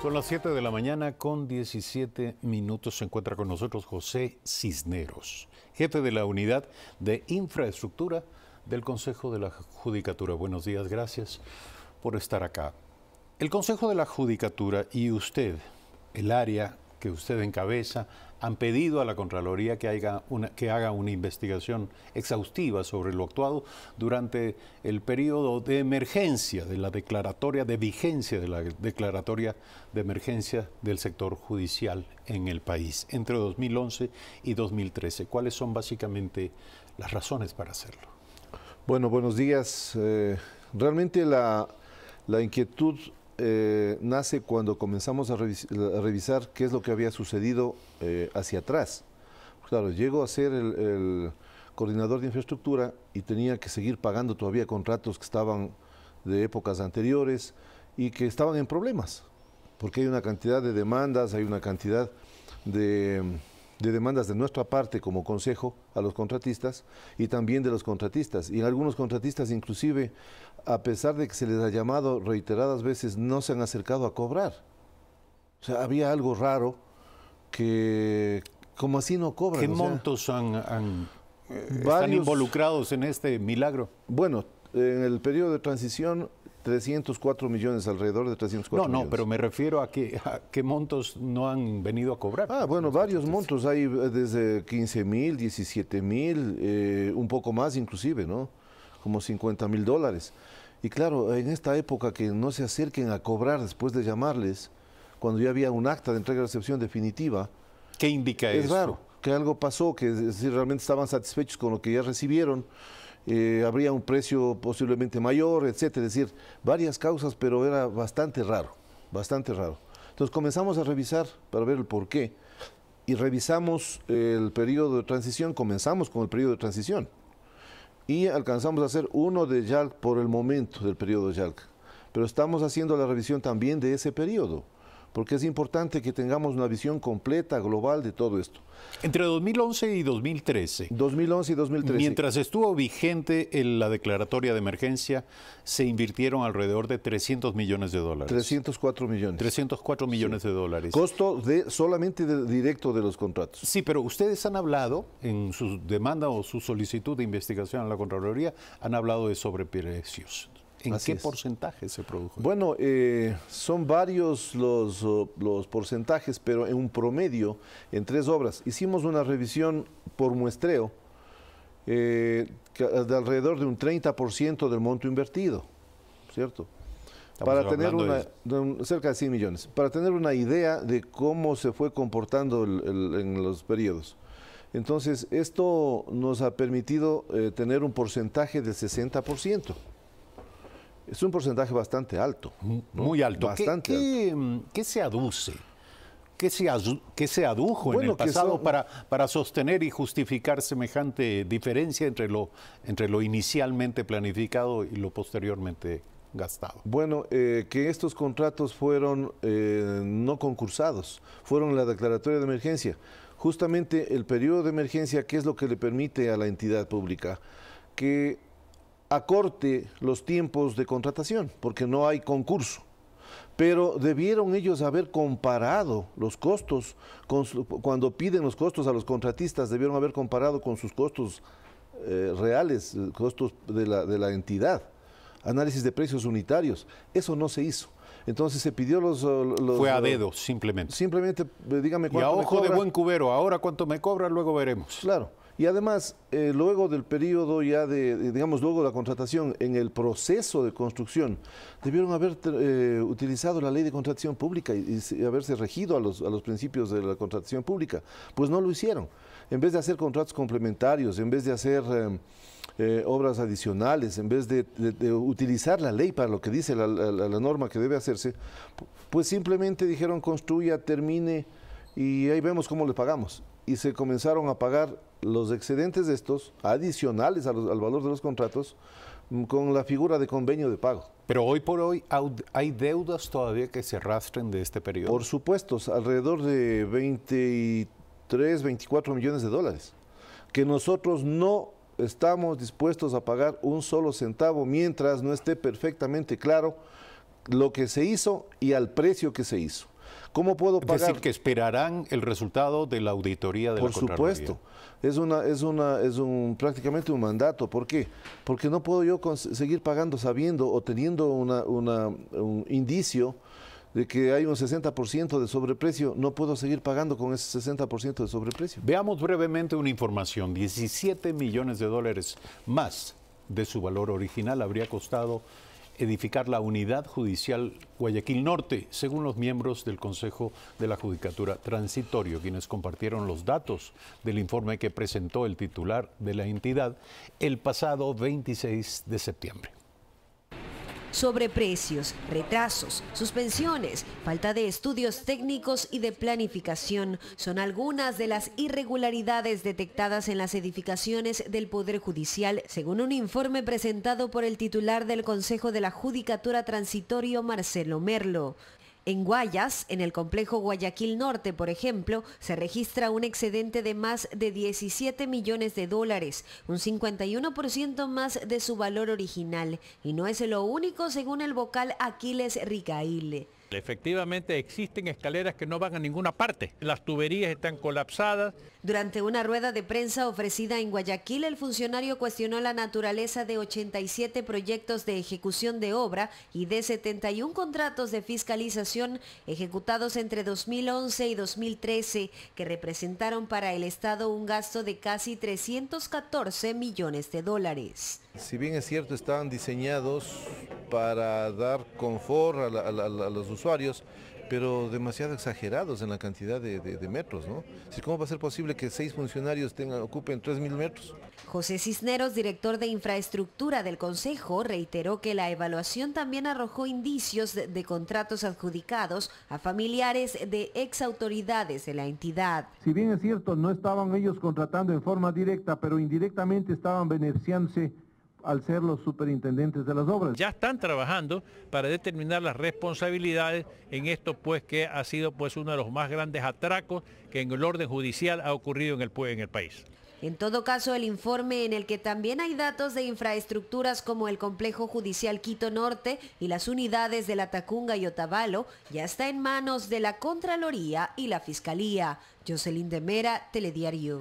Son las 7 de la mañana con 17 minutos. Se encuentra con nosotros José Cisneros, jefe de la unidad de infraestructura del Consejo de la Judicatura. Buenos días, gracias por estar acá. El Consejo de la Judicatura y usted, el área que usted encabeza, han pedido a la Contraloría que, que haga una investigación exhaustiva sobre lo actuado durante el periodo de emergencia de la declaratoria, de vigencia de la declaratoria de emergencia del sector judicial en el país, entre 2011 y 2013. ¿Cuáles son básicamente las razones para hacerlo? Bueno, buenos días. Eh, realmente la, la inquietud eh, nace cuando comenzamos a, revisar qué es lo que había sucedido eh, hacia atrás. Claro, llego a ser el, coordinador de infraestructura y tenía que seguir pagando todavía contratos que estaban de épocas anteriores y que estaban en problemas, porque hay una cantidad de demandas, hay una cantidad de de demandas de nuestra parte como consejo a los contratistas y también de los contratistas. Y algunos contratistas inclusive, a pesar de que se les ha llamado reiteradas veces, no se han acercado a cobrar. O sea, había algo raro que como así no cobran. ¿Qué montos han, han están involucrados en este milagro? Bueno, en el periodo de transición 304 millones, alrededor de 304 millones. No, no, pero me refiero a, que, a qué montos no han venido a cobrar. Ah, bueno, varios montos, hay eh, desde 15 mil, 17 mil, eh, un poco más inclusive, ¿no? Como 50 mil dólares. Y claro, en esta época que no se acerquen a cobrar después de llamarles, cuando ya había un acta de entrega y recepción definitiva. ¿Qué indica eso? Es raro que algo pasó, que si realmente estaban satisfechos con lo que ya recibieron eh, habría un precio posiblemente mayor, etcétera, es decir, varias causas, pero era bastante raro, bastante raro. Entonces comenzamos a revisar para ver el por qué y revisamos el periodo de transición, comenzamos con el periodo de transición y alcanzamos a hacer uno de YALC por el momento del periodo de YALC, pero estamos haciendo la revisión también de ese periodo porque es importante que tengamos una visión completa, global de todo esto. Entre 2011 y 2013. 2011 y 2013. Mientras estuvo vigente la declaratoria de emergencia, se invirtieron alrededor de 300 millones de dólares. 304 millones. 304 millones de dólares. Costo de solamente directo de los contratos. Sí, pero ustedes han hablado en su demanda o su solicitud de investigación a la Contraloría, han hablado de sobreprecios. ¿En qué porcentaje se produjo? Bueno, eh, son varios los, porcentajes, pero en un promedio, en tres obras. Hicimos una revisión por muestreo eh, ah, de alrededor de un 30% del monto invertido, ¿cierto? para tener cerca de 100 millones, para tener una idea de cómo se fue comportando en los periodos. Entonces, esto nos ha permitido eh, tener un porcentaje del 60%. Es un porcentaje bastante alto. Muy alto. Mm, ¿Qué, se aduce? ¿Qué se, se adujo en el pasado para, para sostener y justificar semejante diferencia entre lo, entre lo inicialmente planificado y lo posteriormente gastado? Bueno, eh, que estos contratos fueron eh, no concursados, fueron la declaratoria de emergencia. Justamente el periodo de emergencia, ¿qué es lo que le permite a la entidad pública? Que acorte los tiempos de contratación, porque no hay concurso. Pero debieron ellos haber comparado los costos, cuando piden los costos a los contratistas, debieron haber comparado con sus costos eh, reales, costos de la, entidad, análisis de precios unitarios. Eso no se hizo. Entonces se pidió los, Fue a dedo, simplemente. Simplemente, eh, dígame cuánto. Y a ojo de buen cubero, ahora cuánto me cobra, luego veremos. Claro. Y además, eh, luego del periodo ya de, digamos, luego de la contratación, en el proceso de construcción, debieron haber eh, utilizado la ley de contratación pública y, haberse regido a los, a los principios de la contratación pública. Pues no lo hicieron. En vez de hacer contratos complementarios, en vez de hacer... Em, eh, obras adicionales, en vez de, utilizar la ley para lo que dice la norma que debe hacerse, pues simplemente dijeron construya, termine, y ahí vemos cómo le pagamos. Y se comenzaron a pagar los excedentes de estos, adicionales al valor de los contratos, mm, con la figura de convenio de pago. Pero hoy por hoy hay deudas todavía que se arrastren de este periodo. Por supuesto, alrededor de 23, 24 millones de dólares, que nosotros no estamos dispuestos a pagar un solo centavo mientras no esté perfectamente claro lo que se hizo y al precio que se hizo. ¿Cómo puedo pagar? Es decir, que esperarán el resultado de la auditoría de la Por supuesto. Es, una, es, una, es un, prácticamente un mandato. ¿Por qué? Porque no puedo yo seguir pagando sabiendo o teniendo un indicio de que hay un 60% de sobreprecio, no puedo seguir pagando con ese 60% de sobreprecio. Veamos brevemente una información. 17 millones de dólares más de su valor original habría costado edificar la unidad judicial Guayaquil Norte, según los miembros del Consejo de la Judicatura Transitorio, quienes compartieron los datos del informe que presentó el titular de la entidad el pasado 26 de septiembre sobre precios, retrasos, suspensiones, falta de estudios técnicos y de planificación son algunas de las irregularidades detectadas en las edificaciones del Poder Judicial, según un informe presentado por el titular del Consejo de la Judicatura Transitorio, Marcelo Merlo. En Guayas, en el complejo Guayaquil Norte, por ejemplo, se registra un excedente de más de 17 millones de dólares, un 51% más de su valor original, y no es lo único según el vocal Aquiles Ricaile. Efectivamente existen escaleras que no van a ninguna parte. Las tuberías están colapsadas. Durante una rueda de prensa ofrecida en Guayaquil, el funcionario cuestionó la naturaleza de 87 proyectos de ejecución de obra y de 71 contratos de fiscalización ejecutados entre 2011 y 2013, que representaron para el Estado un gasto de casi 314 millones de dólares. Si bien es cierto, estaban diseñados para dar confort a, los usuarios, usuarios, pero demasiado exagerados en la cantidad de, metros, ¿no? ¿Cómo va a ser posible que seis funcionarios tengan, ocupen 3.000 metros? José Cisneros, director de infraestructura del Consejo, reiteró que la evaluación también arrojó indicios de, contratos adjudicados a familiares de ex autoridades de la entidad. Si bien es cierto, no estaban ellos contratando en forma directa, pero indirectamente estaban beneficiándose al ser los superintendentes de las obras. Ya están trabajando para determinar las responsabilidades en esto pues que ha sido pues uno de los más grandes atracos que en el orden judicial ha ocurrido en el, en el país. En todo caso, el informe en el que también hay datos de infraestructuras como el Complejo Judicial Quito Norte y las unidades de la Tacunga y Otavalo ya está en manos de la Contraloría y la Fiscalía. Jocelyn de Mera, Telediario.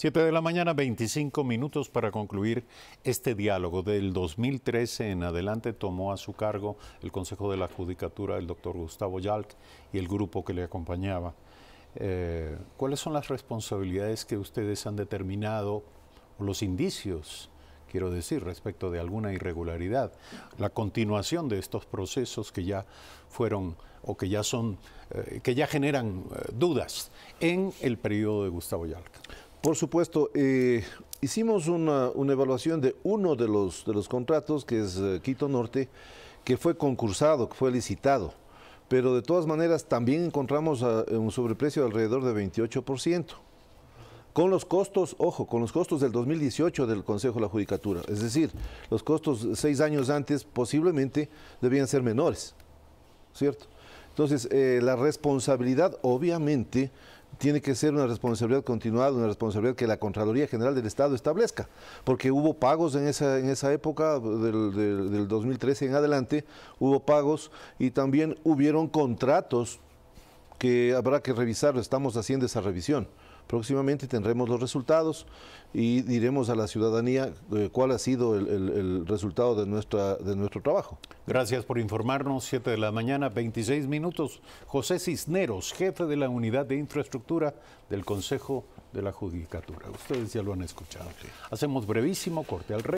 Siete de la mañana, 25 minutos para concluir este diálogo. Del 2013 en adelante tomó a su cargo el Consejo de la Judicatura el doctor Gustavo Yalc y el grupo que le acompañaba. Eh, ¿Cuáles son las responsabilidades que ustedes han determinado, los indicios, quiero decir, respecto de alguna irregularidad? La continuación de estos procesos que ya fueron o que ya son, eh, que ya generan eh, dudas en el periodo de Gustavo Yalc. Por supuesto, eh, hicimos una, evaluación de uno de los, de los contratos, que es eh, Quito Norte, que fue concursado, que fue licitado. Pero de todas maneras también encontramos ah, un sobreprecio de alrededor de 28%. Con los costos, ojo, con los costos del 2018 del Consejo de la Judicatura. Es decir, los costos seis años antes posiblemente debían ser menores. ¿Cierto? Entonces, eh, la responsabilidad obviamente tiene que ser una responsabilidad continuada, una responsabilidad que la Contraloría General del Estado establezca, porque hubo pagos en esa, en esa época, del, del 2013 en adelante, hubo pagos y también hubieron contratos que habrá que revisar, estamos haciendo esa revisión. Próximamente tendremos los resultados y diremos a la ciudadanía eh, cuál ha sido el, resultado de, nuestra, de nuestro trabajo. Gracias por informarnos. Siete de la mañana, 26 minutos. José Cisneros, jefe de la Unidad de Infraestructura del Consejo de la Judicatura. Ustedes ya lo han escuchado. Hacemos brevísimo corte al rey.